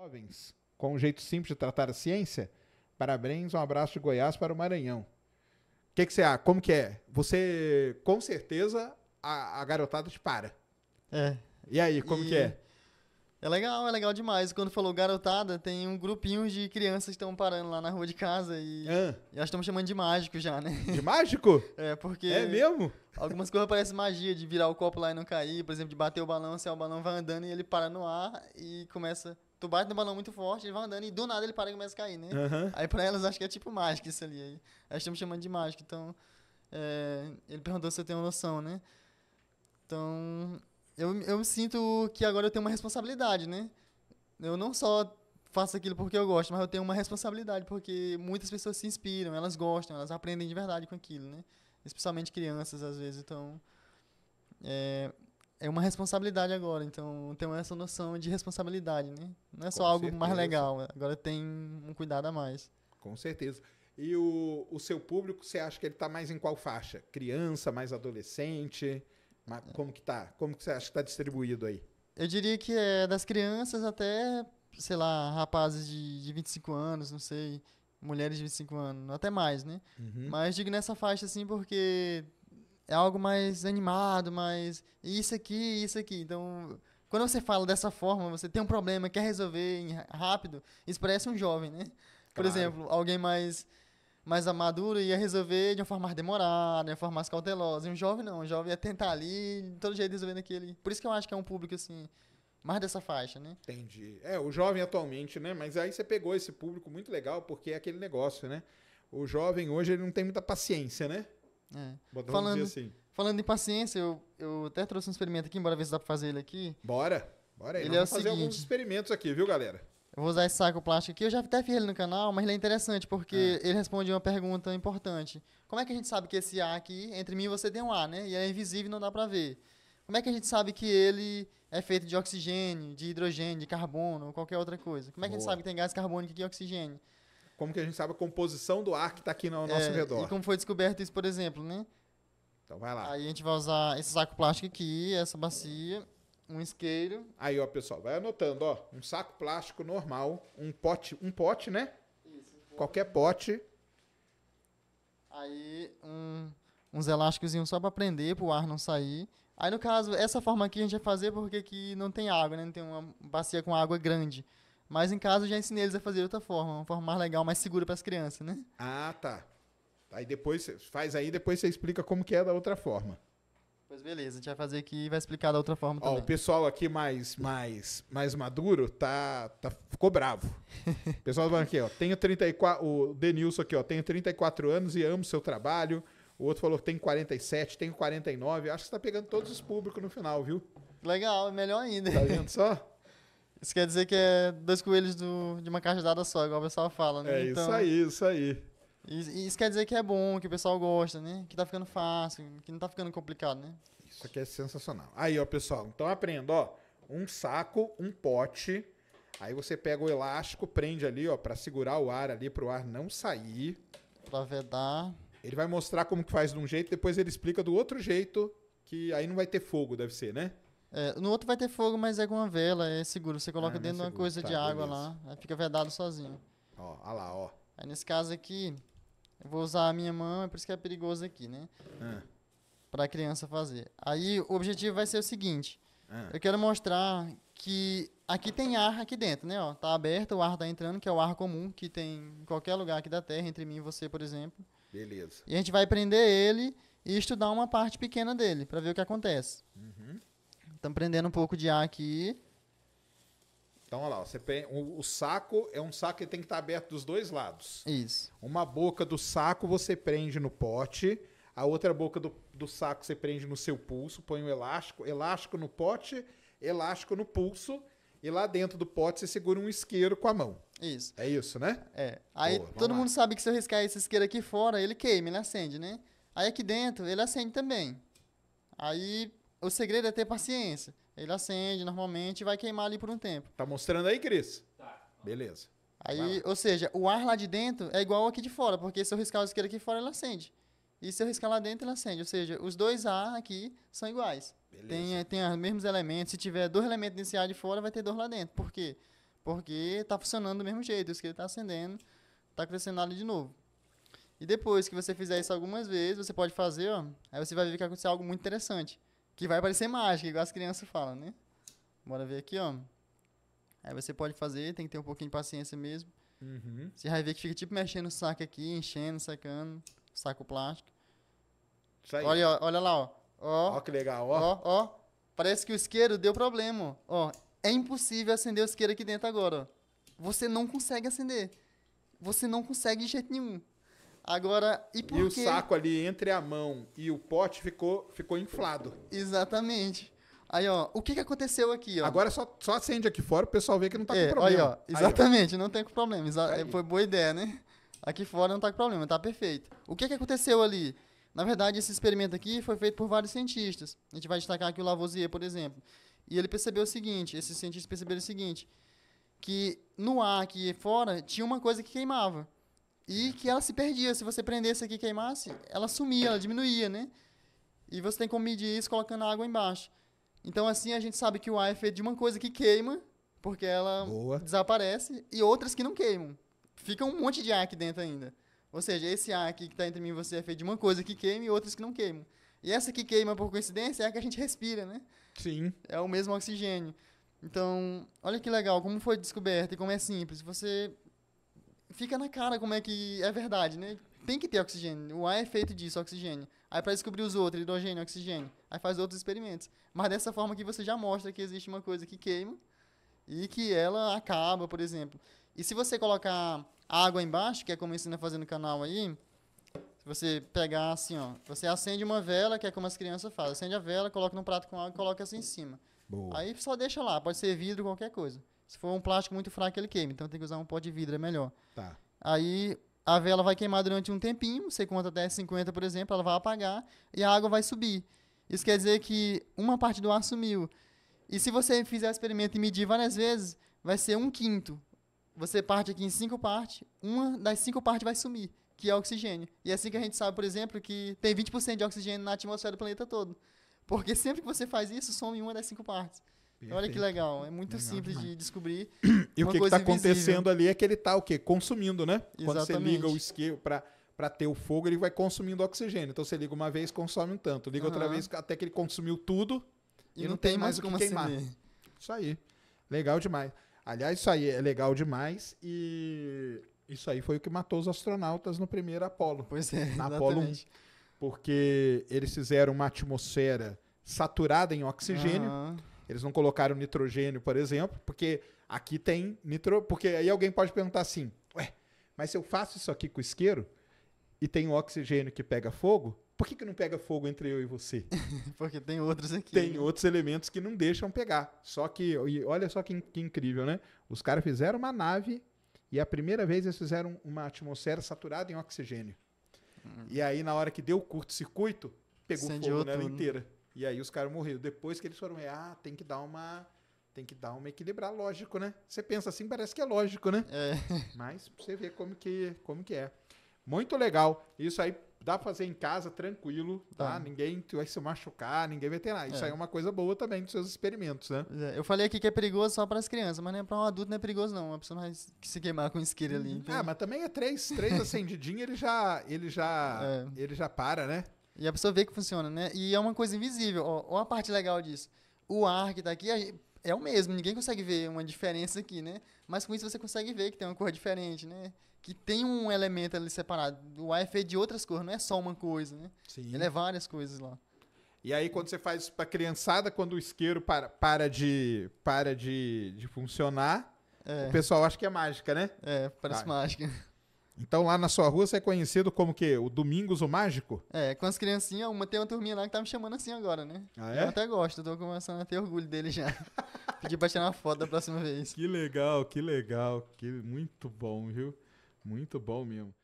Jovens, com um jeito simples de tratar a ciência, parabéns, um abraço de Goiás para o Maranhão. O que, que você acha? Como que é? Você, com certeza, a, a garotada te para. É. E aí, como e... que é? É legal, é legal demais. Quando falou garotada, tem um grupinho de crianças que estão parando lá na rua de casa e, ah. e estamos chamando de mágico já, né? De mágico? É, porque. É mesmo? Algumas coisas parecem magia, de virar o copo lá e não cair, por exemplo, de bater o balão, se assim, o balão vai andando e ele para no ar e começa tu bate no balão muito forte, ele vai andando e do nada ele para e começa a cair, né? Uhum. Aí pra elas acho que é tipo mágica isso ali. Aí, aí estamos chamando de mágica. Então, é, ele perguntou se eu tenho noção, né? Então, eu, eu sinto que agora eu tenho uma responsabilidade, né? Eu não só faço aquilo porque eu gosto, mas eu tenho uma responsabilidade, porque muitas pessoas se inspiram, elas gostam, elas aprendem de verdade com aquilo, né? Especialmente crianças, às vezes. Então, é, é uma responsabilidade agora, então tem essa noção de responsabilidade, né? Não é só Com algo certeza. mais legal, agora tem um cuidado a mais. Com certeza. E o, o seu público, você acha que ele está mais em qual faixa? Criança, mais adolescente? É. Como que tá? Como que você acha que está distribuído aí? Eu diria que é das crianças até, sei lá, rapazes de, de 25 anos, não sei, mulheres de 25 anos, até mais, né? Uhum. Mas digo nessa faixa, assim, porque é algo mais animado, mais isso aqui, isso aqui. Então, quando você fala dessa forma, você tem um problema, quer resolver rápido, isso parece um jovem, né? Por exemplo, alguém mais mais maduro ia resolver de uma forma mais demorada, de uma forma mais cautelosa. E um jovem não, um jovem ia tentar ali, de todo jeito resolvendo aquele. Por isso que eu acho que é um público assim, mais dessa faixa, né? Entendi. É, o jovem atualmente, né? Mas aí você pegou esse público muito legal, porque é aquele negócio, né? O jovem hoje ele não tem muita paciência, né? É. Botão falando, assim. falando em paciência, eu, eu até trouxe um experimento aqui, bora ver se dá pra fazer ele aqui. Bora! Bora aí, ele é o fazer seguinte, alguns experimentos aqui, viu, galera? Eu vou usar esse saco plástico aqui, eu já até fiz ele no canal, mas ele é interessante porque é. ele responde uma pergunta importante. Como é que a gente sabe que esse A aqui, entre mim e você tem um A, né? E é invisível e não dá pra ver. Como é que a gente sabe que ele é feito de oxigênio, de hidrogênio, de carbono, ou qualquer outra coisa? Como é que Boa. a gente sabe que tem gás carbônico e oxigênio? como que a gente sabe a composição do ar que está aqui no nosso é, redor. E como foi descoberto isso, por exemplo, né? Então vai lá. Aí a gente vai usar esse saco plástico aqui, essa bacia, um isqueiro. Aí, ó, pessoal, vai anotando, ó. Um saco plástico normal, um pote, um pote, né? Isso. Um Qualquer pote. Aí um, uns elásticos só para prender, para o ar não sair. Aí, no caso, essa forma aqui a gente vai fazer porque aqui não tem água, né? Não tem uma bacia com água grande. Mas em casa eu já ensinei eles a fazer de outra forma, uma forma mais legal, mais segura para as crianças, né? Ah, tá. Aí depois faz aí, depois você explica como que é da outra forma. Pois beleza, a gente vai fazer aqui e vai explicar da outra forma Ó, também. O pessoal aqui mais mais mais maduro tá, tá ficou bravo. O pessoal falando aqui, ó, tenho 34, o Denilson aqui, ó, tenho 34 anos e amo seu trabalho. O outro falou que tem 47, tem 49. Acho que você tá pegando todos os públicos no final, viu? Legal, é melhor ainda. Tá vendo só? Isso quer dizer que é dois coelhos do, de uma cajadada só, igual o pessoal fala, né? É então, isso aí, isso aí. Isso, isso quer dizer que é bom, que o pessoal gosta, né? Que tá ficando fácil, que não tá ficando complicado, né? Isso aqui é sensacional. Aí, ó, pessoal, então aprenda, ó. Um saco, um pote. Aí você pega o elástico, prende ali, ó, para segurar o ar ali, pro ar não sair. Pra vedar. Ele vai mostrar como que faz de um jeito, depois ele explica do outro jeito, que aí não vai ter fogo, deve ser, né? É, no outro vai ter fogo, mas é com uma vela, é seguro. Você coloca é, é dentro de é uma coisa tá, de água beleza. lá, aí fica vedado sozinho. Ó, ó ah lá, ó. Aí nesse caso aqui, eu vou usar a minha mão, é por isso que é perigoso aqui, né? Para ah. Pra criança fazer. Aí o objetivo vai ser o seguinte: ah. eu quero mostrar que aqui tem ar aqui dentro, né? Ó, tá aberto, o ar tá entrando, que é o ar comum que tem em qualquer lugar aqui da Terra, entre mim e você, por exemplo. Beleza. E a gente vai prender ele e estudar uma parte pequena dele, para ver o que acontece. Uhum. Estamos prendendo um pouco de ar aqui. Então, olha lá, você o, o, saco é um saco que tem que estar tá aberto dos dois lados. Isso. Uma boca do saco você prende no pote, a outra boca do, do saco você prende no seu pulso, põe o um elástico, elástico no pote, elástico no pulso, e lá dentro do pote você segura um isqueiro com a mão. Isso. É isso, né? É. Aí Boa, todo mundo lá. sabe que se eu riscar esse isqueiro aqui fora, ele queima, ele acende, né? Aí aqui dentro, ele acende também. Aí o segredo é ter paciência. Ele acende normalmente e vai queimar ali por um tempo. Tá mostrando aí, Cris? Tá. Beleza. Aí, ou seja, o ar lá de dentro é igual aqui de fora, porque se eu riscar o isqueiro aqui fora, ele acende. E se eu riscar lá dentro, ele acende. Ou seja, os dois ar aqui são iguais. Beleza. Tem, eh, tem os mesmos elementos. Se tiver dois elementos nesse ar de fora, vai ter dois lá dentro. Por quê? Porque tá funcionando do mesmo jeito. O isqueiro tá acendendo, tá crescendo ali de novo. E depois que você fizer isso algumas vezes, você pode fazer, ó. Aí você vai ver que acontecer algo muito interessante. Que vai parecer mágica, igual as crianças falam, né? Bora ver aqui, ó. Aí você pode fazer, tem que ter um pouquinho de paciência mesmo. Uhum. Você vai ver que fica tipo mexendo o saco aqui, enchendo, sacando, saco plástico. Isso aí. Olha, ó, olha lá, ó. Ó, ó que legal, ó. ó. Ó, Parece que o isqueiro deu problema, ó. É impossível acender o isqueiro aqui dentro agora, ó. Você não consegue acender. Você não consegue de jeito nenhum. Agora, e por E o saco ali entre a mão e o pote ficou, ficou inflado. Exatamente. Aí, ó, o que, que aconteceu aqui, ó? Agora só, só acende aqui fora, o pessoal vê que não tá é, com problema. Aí, ó, exatamente, aí, não tem problema. Aí. Foi boa ideia, né? Aqui fora não tá com problema, tá perfeito. O que, que aconteceu ali? Na verdade, esse experimento aqui foi feito por vários cientistas. A gente vai destacar aqui o Lavoisier, por exemplo. E ele percebeu o seguinte, esses cientistas perceberam o seguinte, que no ar aqui fora tinha uma coisa que queimava. E que ela se perdia. Se você prendesse aqui e queimasse, ela sumia, ela diminuía, né? E você tem como medir isso colocando água embaixo. Então, assim, a gente sabe que o ar é feito de uma coisa que queima, porque ela Boa. desaparece, e outras que não queimam. Fica um monte de ar aqui dentro ainda. Ou seja, esse ar aqui que está entre mim e você é feito de uma coisa que queima e outras que não queimam. E essa que queima, por coincidência, é a que a gente respira, né? Sim. É o mesmo oxigênio. Então, olha que legal, como foi descoberta e como é simples. Você fica na cara como é que é verdade, né? Tem que ter oxigênio. O ar é feito disso, oxigênio. Aí para descobrir os outros, hidrogênio, oxigênio. Aí faz outros experimentos. Mas dessa forma aqui você já mostra que existe uma coisa que queima e que ela acaba, por exemplo. E se você colocar água embaixo, que é como ensina a tá fazer no canal aí, se você pegar assim, ó, você acende uma vela, que é como as crianças fazem. Acende a vela, coloca num prato com água e coloca assim em cima. Boa. Aí só deixa lá, pode ser vidro, qualquer coisa. Se for um plástico muito fraco, ele queima. Então tem que usar um pó de vidro, é melhor. Tá. Aí a vela vai queimar durante um tempinho, você conta até 50, por exemplo, ela vai apagar e a água vai subir. Isso quer dizer que uma parte do ar sumiu. E se você fizer o experimento e medir várias vezes, vai ser um quinto. Você parte aqui em cinco partes, uma das cinco partes vai sumir, que é oxigênio. E é assim que a gente sabe, por exemplo, que tem 20% de oxigênio na atmosfera do planeta todo. Porque sempre que você faz isso, some uma das cinco partes. Perfeito. Olha que legal, é muito legal simples demais. de descobrir. E o que está acontecendo ali é que ele está o quê? Consumindo, né? Exatamente. Quando você liga o isqueiro para para ter o fogo, ele vai consumindo oxigênio. Então você liga uma vez, consome um tanto. Liga uhum. outra vez, até que ele consumiu tudo e, e não, não, tem, tem mais o que queimar. Acender. Isso aí. Legal demais. Aliás, isso aí é legal demais e isso aí foi o que matou os astronautas no primeiro Apolo. Pois é, na Apolo 1. Porque eles fizeram uma atmosfera saturada em oxigênio. Uhum eles não colocaram nitrogênio, por exemplo, porque aqui tem nitro. Porque aí alguém pode perguntar assim: ué, mas se eu faço isso aqui com isqueiro e tem o oxigênio que pega fogo, por que, que não pega fogo entre eu e você? porque tem outros aqui. Tem né? outros elementos que não deixam pegar. Só que, olha só que, que incrível, né? Os caras fizeram uma nave e a primeira vez eles fizeram uma atmosfera saturada em oxigênio. Hum. E aí, na hora que deu curto-circuito, pegou fogo nela né, inteira. E aí os caras morreram. Depois que eles foram, ah, tem que dar uma. Tem que dar uma equilibrar, lógico, né? Você pensa assim, parece que é lógico, né? É. Mas você vê como que, como que é. Muito legal. Isso aí dá pra fazer em casa, tranquilo, tá? tá. Ninguém vai se machucar, ninguém vai ter nada. Isso é. aí é uma coisa boa também dos seus experimentos, né? É. Eu falei aqui que é perigoso só para as crianças, mas né, para um adulto não é perigoso, não. Uma pessoa não vai se queimar com isqueira ali. Uhum. Ah, mas também é três, três acendidinhos, ele já, ele já, é. ele já para, né? E a pessoa vê que funciona, né? E é uma coisa invisível. Ó, ó a parte legal disso. O ar que tá aqui é, é o mesmo, ninguém consegue ver uma diferença aqui, né? Mas com isso você consegue ver que tem uma cor diferente, né? Que tem um elemento ali separado. O ar é feito de outras cores, não é só uma coisa, né? Sim. Ele é várias coisas lá. E aí quando você faz isso pra criançada, quando o isqueiro para, para, de, para de, de funcionar, é. o pessoal acha que é mágica, né? É, parece ah. mágica. Então lá na sua rua você é conhecido como que o Domingos o Mágico? É, com as criancinhas, uma tem uma turminha lá que tá me chamando assim agora, né? Ah, é? Eu até gosto, tô começando a ter orgulho dele já. Pedi pra tirar uma foto da próxima vez. Que legal, que legal, que muito bom, viu? Muito bom mesmo.